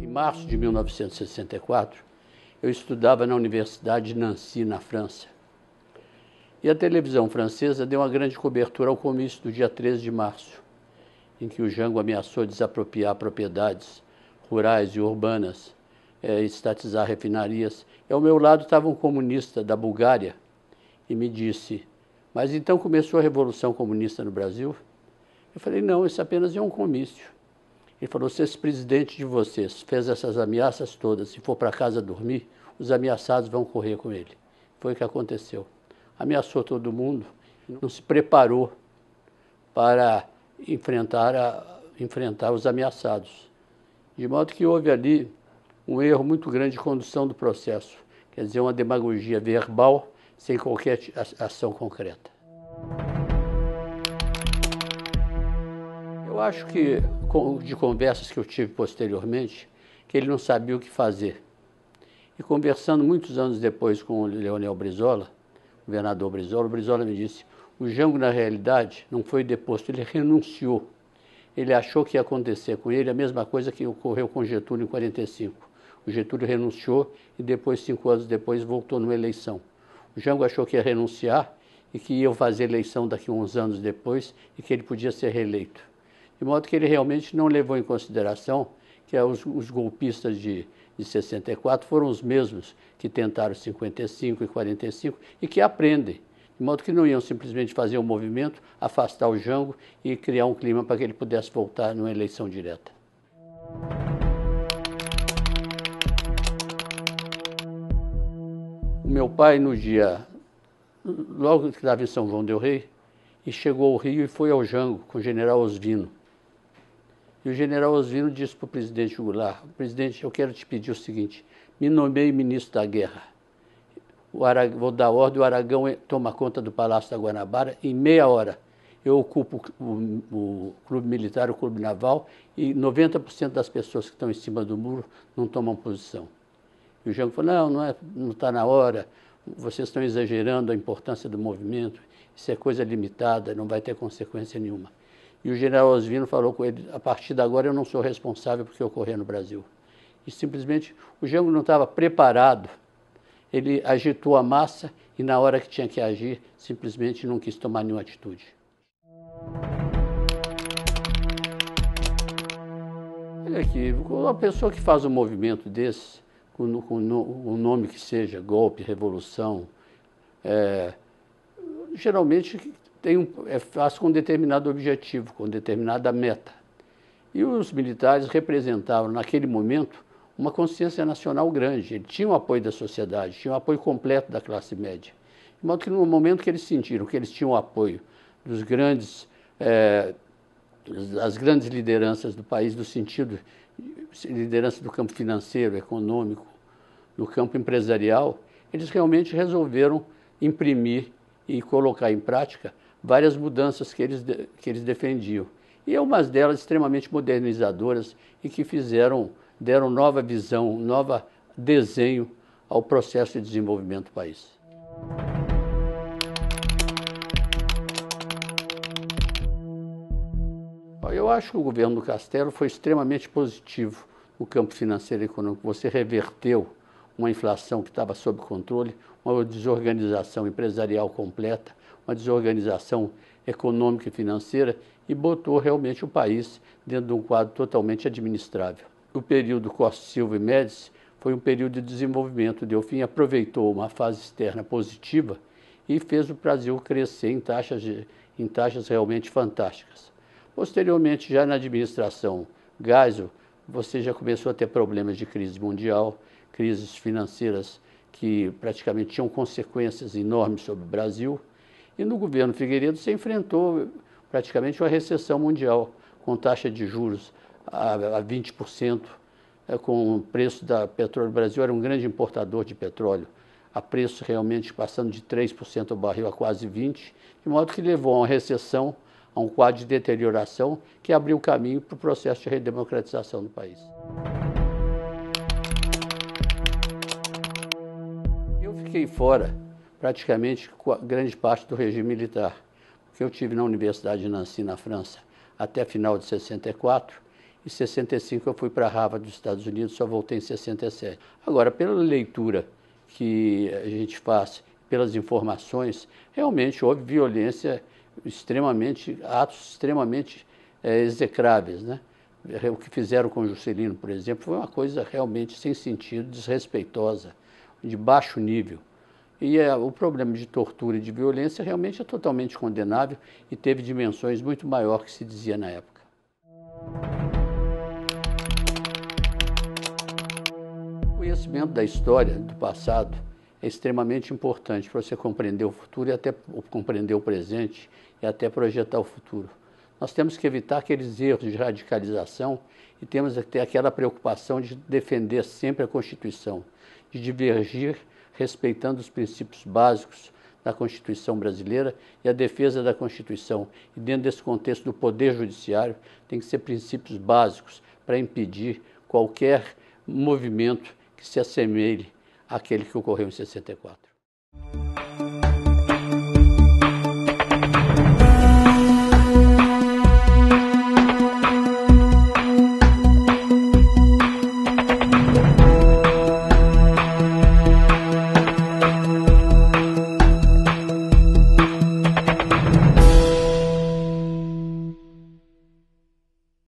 Em março de 1964, eu estudava na Universidade de Nancy, na França. E a televisão francesa deu uma grande cobertura ao comício do dia 13 de março, em que o Jango ameaçou desapropriar propriedades rurais e urbanas é, estatizar refinarias. E ao meu lado estava um comunista da Bulgária e me disse: Mas então começou a Revolução Comunista no Brasil? Eu falei: Não, isso apenas é um comício. Ele falou: Se esse presidente de vocês fez essas ameaças todas, se for para casa dormir, os ameaçados vão correr com ele. Foi o que aconteceu. Ameaçou todo mundo, não se preparou para enfrentar, a, enfrentar os ameaçados. De modo que houve ali um erro muito grande de condução do processo, quer dizer, uma demagogia verbal sem qualquer ação concreta. Eu acho que, de conversas que eu tive posteriormente, que ele não sabia o que fazer. E conversando muitos anos depois com o Leonel Brizola, o governador Brizola, o Brizola me disse: o Jango, na realidade, não foi deposto, ele renunciou. Ele achou que ia acontecer com ele a mesma coisa que ocorreu com Getúlio em 1945. O Getúlio renunciou e depois, cinco anos depois, voltou numa eleição. O Jango achou que ia renunciar e que ia fazer eleição daqui uns anos depois e que ele podia ser reeleito. De modo que ele realmente não levou em consideração que os, os golpistas de, de 64 foram os mesmos que tentaram 55 e 45 e que aprendem. De modo que não iam simplesmente fazer um movimento, afastar o Jango e criar um clima para que ele pudesse voltar numa eleição direta. meu pai, no dia, logo que estava em São João del Rei, e chegou ao Rio e foi ao Jango com o general Osvino. E o general Osvino disse para o presidente Goulart, presidente, eu quero te pedir o seguinte, me nomeie ministro da guerra. Aragão, vou dar ordem, o Aragão eh, toma conta do Palácio da Guanabara em meia hora. Eu ocupo o, o clube militar, o clube naval, e 90% das pessoas que estão em cima do muro não tomam posição. E o Jango falou, não, não está é, não tá na hora, vocês estão exagerando a importância do movimento, isso é coisa limitada, não vai ter consequência nenhuma. E o general Osvino falou com ele, a partir de agora eu não sou responsável por que ocorrer no Brasil. E simplesmente o Jango não estava preparado, ele agitou a massa e na hora que tinha que agir, simplesmente não quis tomar nenhuma atitude. Olha aqui, é uma pessoa que faz um movimento desse, com o, o nome que seja, golpe, revolução, é, geralmente tem um, é, faz com determinado objetivo, com determinada meta. E os militares representavam, naquele momento, uma consciência nacional grande. Eles tinha o apoio da sociedade, tinha o apoio completo da classe média. De modo que, no momento que eles sentiram que eles tinham o apoio dos grandes é, as grandes lideranças do país, do sentido, liderança do campo financeiro, econômico, no campo empresarial, eles realmente resolveram imprimir e colocar em prática várias mudanças que eles, que eles defendiam. E algumas é delas extremamente modernizadoras e que fizeram, deram nova visão, nova desenho ao processo de desenvolvimento do país. Eu acho que o governo do Castelo foi extremamente positivo no campo financeiro e econômico. Você reverteu uma inflação que estava sob controle, uma desorganização empresarial completa, uma desorganização econômica e financeira e botou realmente o país dentro de um quadro totalmente administrável. O período Costa Silva e Médici foi um período de desenvolvimento. Delfim aproveitou uma fase externa positiva e fez o Brasil crescer em taxas, em taxas realmente fantásticas. Posteriormente, já na administração Geisel, você já começou a ter problemas de crise mundial, crises financeiras que praticamente tinham consequências enormes sobre o Brasil. E no governo Figueiredo você enfrentou praticamente uma recessão mundial, com taxa de juros a, a 20%, né, com o preço da petróleo. O Brasil era um grande importador de petróleo, a preço realmente passando de 3% o barril a quase 20%, de modo que levou a uma recessão a um quadro de deterioração que abriu caminho para o processo de redemocratização do país. Eu fiquei fora praticamente grande parte do regime militar, porque eu tive na Universidade de Nancy, na França, até final de 64. Em 65 eu fui para Harvard dos Estados Unidos, só voltei em 67. Agora, pela leitura que a gente faz, pelas informações, realmente houve violência extremamente, atos extremamente é, execráveis. Né? É, o que fizeram com Juscelino, por exemplo, foi uma coisa realmente sem sentido, desrespeitosa, de baixo nível. E é, o problema de tortura e de violência realmente é totalmente condenável e teve dimensões muito maior que se dizia na época. O conhecimento da história do passado é extremamente importante para você compreender o futuro e até compreender o presente e até projetar o futuro. Nós temos que evitar aqueles erros de radicalização e temos que ter aquela preocupação de defender sempre a Constituição, de divergir respeitando os princípios básicos da Constituição brasileira e a defesa da Constituição. E dentro desse contexto do Poder Judiciário, tem que ser princípios básicos para impedir qualquer movimento que se assemelhe aquele que ocorreu em 64.